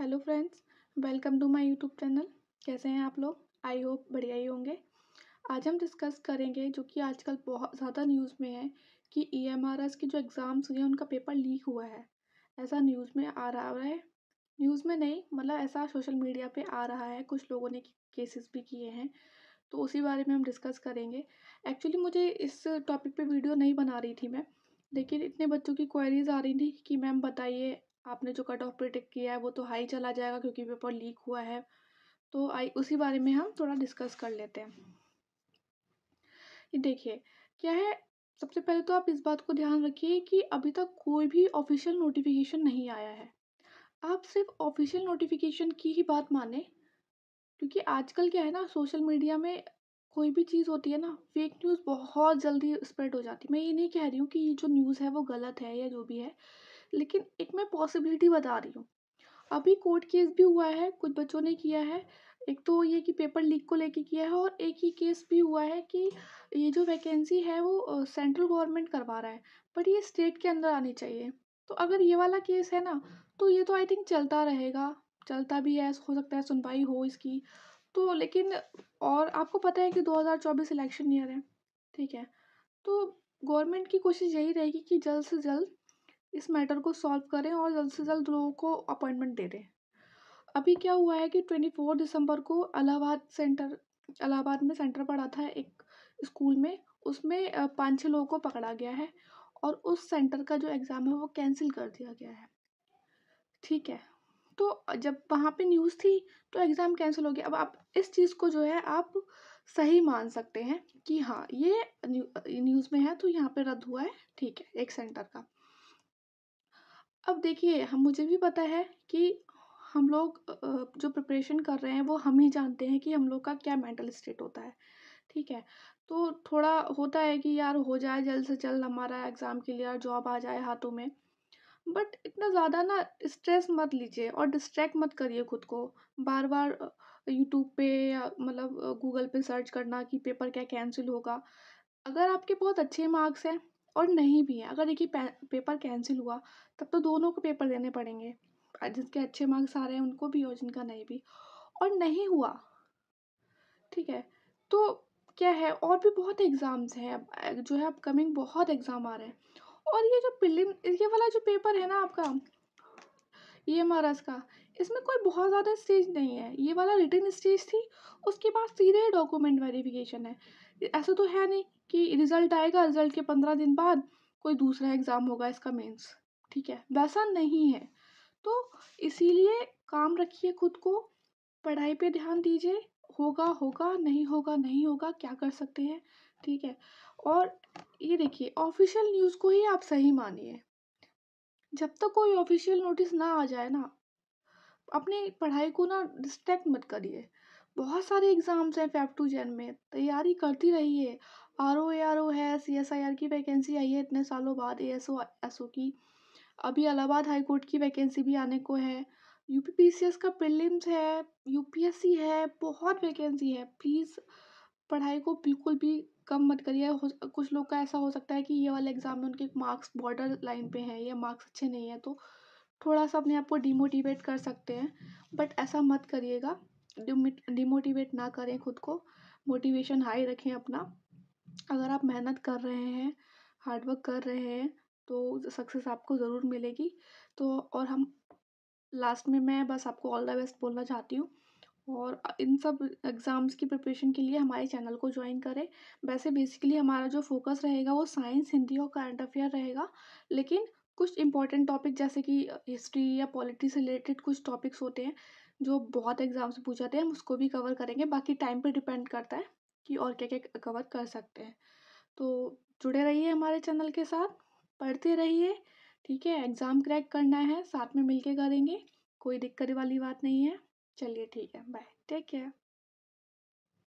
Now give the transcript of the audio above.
hello friends welcome to my YouTube channel कैसे हैं आप लोग आई होप बढ़िया ही होंगे आज हम डिस्कस करेंगे जो कि आजकल बहुत ज़्यादा न्यूज़ में है कि ई e की जो एग्ज़ाम्स हुए हैं उनका पेपर लीक हुआ है ऐसा न्यूज़ में आ रहा है न्यूज़ में नहीं मतलब ऐसा सोशल मीडिया पर आ रहा है कुछ लोगों ने केसेस भी किए हैं तो उसी बारे में हम डिस्कस करेंगे एक्चुअली मुझे इस टॉपिक पर वीडियो नहीं बना रही थी मैं लेकिन इतने बच्चों की क्वेरीज आ रही थी कि मैम बताइए आपने जो कट ऑफ पे किया है वो तो हाई चला जाएगा क्योंकि पेपर लीक हुआ है तो आई उसी बारे में हम थोड़ा डिस्कस कर लेते हैं देखिए क्या है सबसे पहले तो आप इस बात को ध्यान रखिए कि अभी तक कोई भी ऑफिशियल नोटिफिकेशन नहीं आया है आप सिर्फ ऑफिशियल नोटिफिकेशन की ही बात माने क्योंकि आजकल क्या है ना सोशल मीडिया में कोई भी चीज़ होती है ना फेक न्यूज़ बहुत जल्दी स्प्रेड हो जाती है मैं ये नहीं कह रही हूँ कि ये जो न्यूज़ है वो गलत है या जो भी है लेकिन एक मैं पॉसिबिलिटी बता रही हूँ अभी कोर्ट केस भी हुआ है कुछ बच्चों ने किया है एक तो ये कि पेपर लीक को लेके किया है और एक ही केस भी हुआ है कि ये जो वैकेंसी है वो सेंट्रल गवर्नमेंट करवा रहा है बट ये स्टेट के अंदर आनी चाहिए तो अगर ये वाला केस है ना तो ये तो आई थिंक चलता रहेगा चलता भी है हो सकता है सुनवाई हो इसकी तो लेकिन और आपको पता है कि 2024 इलेक्शन ईयर है ठीक है तो गवर्नमेंट की कोशिश यही रहेगी कि जल्द से जल्द इस मैटर को सॉल्व करें और जल्द से जल्द लोगों को अपॉइंटमेंट दे दें अभी क्या हुआ है कि ट्वेंटी फोर दिसंबर को अलाहाबाद सेंटर अलाहाबाद में सेंटर पड़ा था एक स्कूल में उसमें पाँच छः लोगों को पकड़ा गया है और उस सेंटर का जो एग्ज़ाम है वो कैंसिल कर दिया गया है ठीक है तो जब वहाँ पे न्यूज़ थी तो एग्ज़ाम कैंसिल हो गया अब आप इस चीज़ को जो है आप सही मान सकते हैं कि हाँ ये न्यूज़ में है तो यहाँ पे रद्द हुआ है ठीक है एक सेंटर का अब देखिए हम मुझे भी पता है कि हम लोग जो प्रिपरेशन कर रहे हैं वो हम ही जानते हैं कि हम लोग का क्या मेंटल स्टेट होता है ठीक है तो थोड़ा होता है कि यार हो जाए जल्द से जल्द हमारा एग्ज़ाम क्लियर जॉब आ जाए हाथों में बट इतना ज़्यादा ना स्ट्रेस मत लीजिए और डिस्ट्रैक्ट मत करिए खुद को बार बार यूट्यूब पे या मतलब गूगल पे सर्च करना कि पेपर क्या कैंसिल होगा अगर आपके बहुत अच्छे मार्क्स हैं और नहीं भी है अगर देखिए पेपर कैंसिल हुआ तब तो दोनों को पेपर देने पड़ेंगे जिसके अच्छे मार्क्स आ रहे हैं उनको भी और जिनका नहीं भी और नहीं हुआ ठीक है तो क्या है और भी बहुत एग्ज़ाम्स हैं जो है अपकमिंग बहुत एग्ज़ाम आ रहे हैं और ये जो प्रिलिम ये वाला जो पेपर है ना आपका ये हमारा इसका का इसमें कोई बहुत ज़्यादा स्टेज नहीं है ये वाला रिटर्न स्टेज थी उसके बाद सीधे डॉक्यूमेंट वेरिफिकेशन है ऐसा तो है नहीं कि रिज़ल्ट आएगा रिज़ल्ट के पंद्रह दिन बाद कोई दूसरा एग्ज़ाम होगा इसका मेंस ठीक है वैसा नहीं है तो इसीलिए काम रखिए खुद को पढ़ाई पे ध्यान दीजिए होगा होगा नहीं होगा नहीं होगा क्या कर सकते हैं ठीक है और ये देखिए ऑफिशियल न्यूज़ को ही आप सही मानिए जब तक कोई ऑफिशियल नोटिस ना आ जाए ना अपनी पढ़ाई को ना डिस्ट्रैक्ट मत करिए बहुत सारे एग्ज़ाम्स हैं फेफ टू जैन में तैयारी करती रहिए आर ओ ए आर ओ है सी एस आई आर की वैकेंसी आई है इतने सालों बाद A S O S O की अभी इलाहाबाद हाई कोर्ट की वैकेंसी भी आने को है U P P C S का प्रिलिम्स है यू पी एस सी है बहुत वैकेंसी है प्लीज़ पढ़ाई को बिल्कुल भी कम मत करिए कुछ लोग का ऐसा हो सकता है कि ये वाले एग्ज़ाम में उनके मार्क्स बॉर्डर लाइन पे हैं या मार्क्स अच्छे नहीं हैं तो थोड़ा सा अपने आप को डिमोटिवेट कर सकते हैं बट ऐसा मत करिएगा डिमोटिवेट ना करें खुद को मोटिवेशन हाई रखें अपना अगर आप मेहनत कर रहे हैं हार्डवर्क कर रहे हैं तो सक्सेस आपको ज़रूर मिलेगी तो और हम लास्ट में मैं बस आपको ऑल द बेस्ट बोलना चाहती हूँ और इन सब एग्ज़ाम्स की प्रिपरेशन के लिए हमारे चैनल को ज्वाइन करें वैसे बेसिकली हमारा जो फोकस रहेगा वो साइंस हिंदी और करंट अफेयर रहेगा लेकिन कुछ इंपॉर्टेंट टॉपिक जैसे कि हिस्ट्री या पॉलिटिक्स से रिलेटेड कुछ टॉपिक्स होते हैं जो बहुत एग्जाम से पूछ जाते हैं हम उसको भी कवर करेंगे बाकी टाइम पर डिपेंड करता है कि और क्या क्या कवर कर सकते हैं तो जुड़े रहिए हमारे चैनल के साथ पढ़ते रहिए ठीक है एग्ज़ाम क्रैक करना है साथ में मिलके करेंगे कोई दिक्कत वाली बात नहीं है चलिए ठीक है बाय टेक केयर